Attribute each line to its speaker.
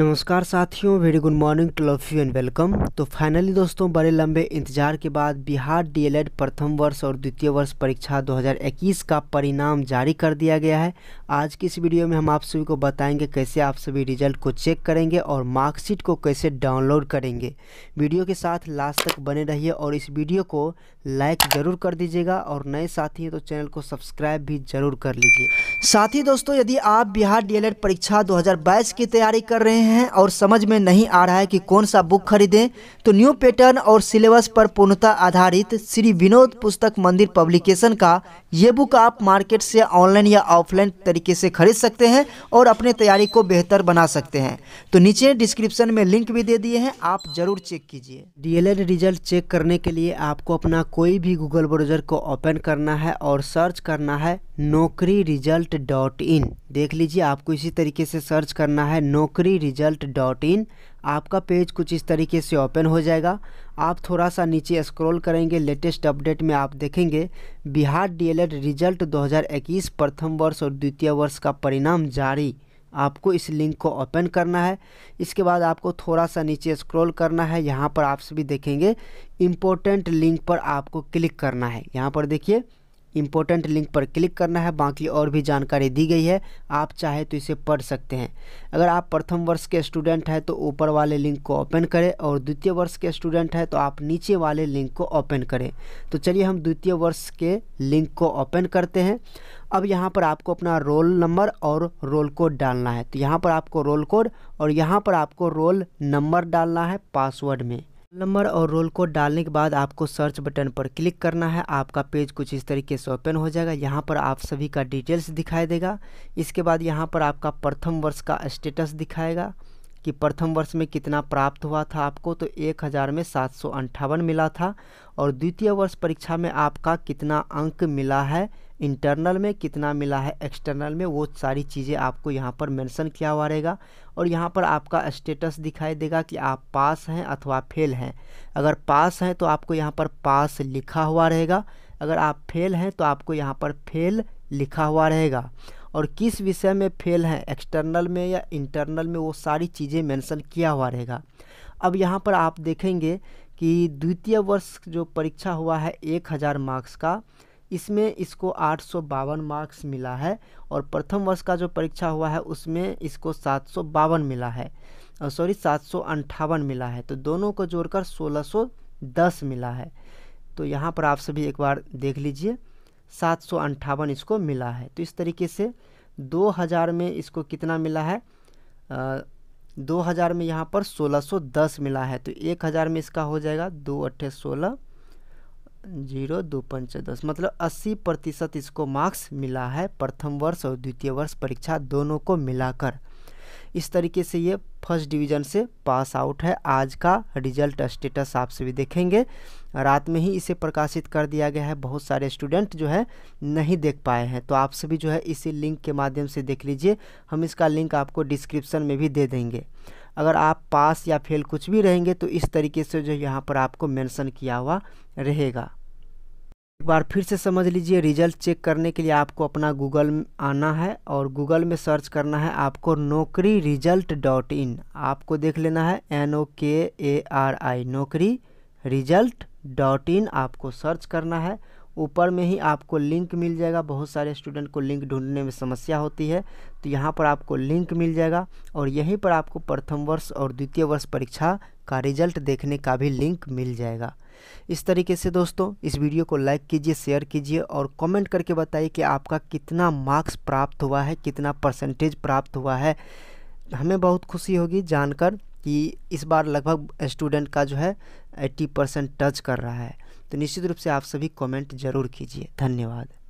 Speaker 1: नमस्कार साथियों very good morning to love you and welcome तो फाइनली दोस्तों बड़े लंबे इंतजार के बाद बिहार डीएलएड e प्रथम वर्ष और द्वितीय वर्ष परीक्षा 2021 का परिणाम जारी कर दिया गया है आज की इस वीडियो में हम आप सभी को बताएंगे कैसे आप सभी रिजल्ट को चेक करेंगे और मार्कशीट को कैसे डाउनलोड करेंगे वीडियो के साथ लास्ट तक बने रहिए और इस वीडियो को लाइक ज़रूर कर दीजिएगा और नए साथी हैं तो चैनल को सब्सक्राइब भी ज़रूर कर लीजिए साथ ही दोस्तों यदि आप बिहार डी e परीक्षा दो की तैयारी कर रहे हैं हैं और समझ में नहीं आ रहा है कि कौन सा बुक खरीदें तो न्यू पैटर्न और सिलेबस पर पूर्णता आधारित श्री विनोद पुस्तक मंदिर पब्लिकेशन का ये बुक आप मार्केट से ऑनलाइन या ऑफलाइन तरीके से खरीद सकते हैं और अपने तैयारी को बेहतर बना सकते हैं तो नीचे डिस्क्रिप्शन में लिंक भी दे दिए हैं आप ज़रूर चेक कीजिए डी रिजल्ट चेक करने के लिए आपको अपना कोई भी गूगल ब्राउज़र को ओपन करना है और सर्च करना है नौकरी रिजल्ट डॉट इन देख लीजिए आपको इसी तरीके से सर्च करना है नौकरी रिजल्ट डॉट इन आपका पेज कुछ इस तरीके से ओपन हो जाएगा आप थोड़ा सा नीचे स्क्रॉल करेंगे लेटेस्ट अपडेट में आप देखेंगे बिहार डीएलएड रिजल्ट 2021 प्रथम वर्ष और द्वितीय वर्ष का परिणाम जारी आपको इस लिंक को ओपन करना है इसके बाद आपको थोड़ा सा नीचे स्क्रॉल करना है यहाँ पर आप सभी देखेंगे इम्पोर्टेंट लिंक पर आपको क्लिक करना है यहाँ पर देखिए इंपॉर्टेंट लिंक पर क्लिक करना है बाकी और भी जानकारी दी गई है आप चाहे तो इसे पढ़ सकते हैं अगर आप प्रथम वर्ष के स्टूडेंट हैं तो ऊपर वाले लिंक को ओपन करें और द्वितीय वर्ष के स्टूडेंट हैं तो आप नीचे वाले लिंक को ओपन करें तो चलिए हम द्वितीय वर्ष के लिंक को ओपन करते हैं अब यहाँ पर आपको अपना रोल नंबर और रोल कोड डालना है तो यहाँ पर आपको रोल कोड और यहाँ पर आपको रोल नंबर डालना है पासवर्ड में नंबर और रोल कोड डालने के बाद आपको सर्च बटन पर क्लिक करना है आपका पेज कुछ इस तरीके से ओपन हो जाएगा यहाँ पर आप सभी का डिटेल्स दिखाई देगा इसके बाद यहाँ पर आपका प्रथम वर्ष का स्टेटस दिखाएगा कि प्रथम वर्ष में कितना प्राप्त हुआ था आपको तो एक हज़ार में सात सौ अंठावन मिला था और द्वितीय वर्ष परीक्षा में आपका कितना अंक मिला है इंटरनल में कितना मिला है एक्सटर्नल में वो सारी चीज़ें आपको यहाँ पर मेंशन किया हुआ रहेगा और यहाँ पर आपका स्टेटस दिखाई देगा कि आप पास हैं अथवा फेल हैं अगर पास हैं तो आपको यहाँ पर पास लिखा हुआ रहेगा अगर आप फेल हैं तो आपको यहाँ पर फेल लिखा हुआ रहेगा और किस विषय में फेल हैं एक्सटर्नल में या इंटरनल में वो सारी चीज़ें मेंशन किया हुआ रहेगा अब यहाँ पर आप देखेंगे कि द्वितीय वर्ष जो परीक्षा हुआ है एक हज़ार मार्क्स का इसमें इसको आठ सौ बावन मार्क्स मिला है और प्रथम वर्ष का जो परीक्षा हुआ है उसमें इसको सात सौ बावन मिला है सॉरी सात सौ अंठावन मिला है तो दोनों को जोड़कर सोलह सौ दस मिला है तो यहाँ पर आप सभी एक बार देख लीजिए सात सौ अंठावन इसको मिला है तो इस तरीके से दो हज़ार में इसको कितना मिला है आ, दो हज़ार में यहाँ पर सोलह सौ दस मिला है तो एक हज़ार में इसका हो जाएगा दो अट्ठे सोलह जीरो दो पंच दस मतलब अस्सी प्रतिशत इसको मार्क्स मिला है प्रथम वर्ष और द्वितीय वर्ष परीक्षा दोनों को मिलाकर इस तरीके से ये फर्स्ट डिवीज़न से पास आउट है आज का रिजल्ट स्टेटस आप सभी देखेंगे रात में ही इसे प्रकाशित कर दिया गया है बहुत सारे स्टूडेंट जो है नहीं देख पाए हैं तो आप सभी जो है इसी लिंक के माध्यम से देख लीजिए हम इसका लिंक आपको डिस्क्रिप्शन में भी दे देंगे अगर आप पास या फेल कुछ भी रहेंगे तो इस तरीके से जो यहाँ पर आपको मेंशन किया हुआ रहेगा एक बार फिर से समझ लीजिए रिजल्ट चेक करने के लिए आपको अपना गूगल आना है और गूगल में सर्च करना है आपको नौकरी रिजल्ट डॉट इन आपको देख लेना है एन ओ के ए आर आई नौकरी रिजल्ट डॉट इन आपको सर्च करना है ऊपर में ही आपको लिंक मिल जाएगा बहुत सारे स्टूडेंट को लिंक ढूंढने में समस्या होती है तो यहाँ पर आपको लिंक मिल जाएगा और यहीं पर आपको प्रथम वर्ष और द्वितीय वर्ष परीक्षा का रिजल्ट देखने का भी लिंक मिल जाएगा इस तरीके से दोस्तों इस वीडियो को लाइक कीजिए शेयर कीजिए और कमेंट करके बताइए कि आपका कितना मार्क्स प्राप्त हुआ है कितना परसेंटेज प्राप्त हुआ है हमें बहुत खुशी होगी जानकर कि इस बार लगभग स्टूडेंट का जो है 80 परसेंट टच कर रहा है तो निश्चित रूप से आप सभी कमेंट ज़रूर कीजिए धन्यवाद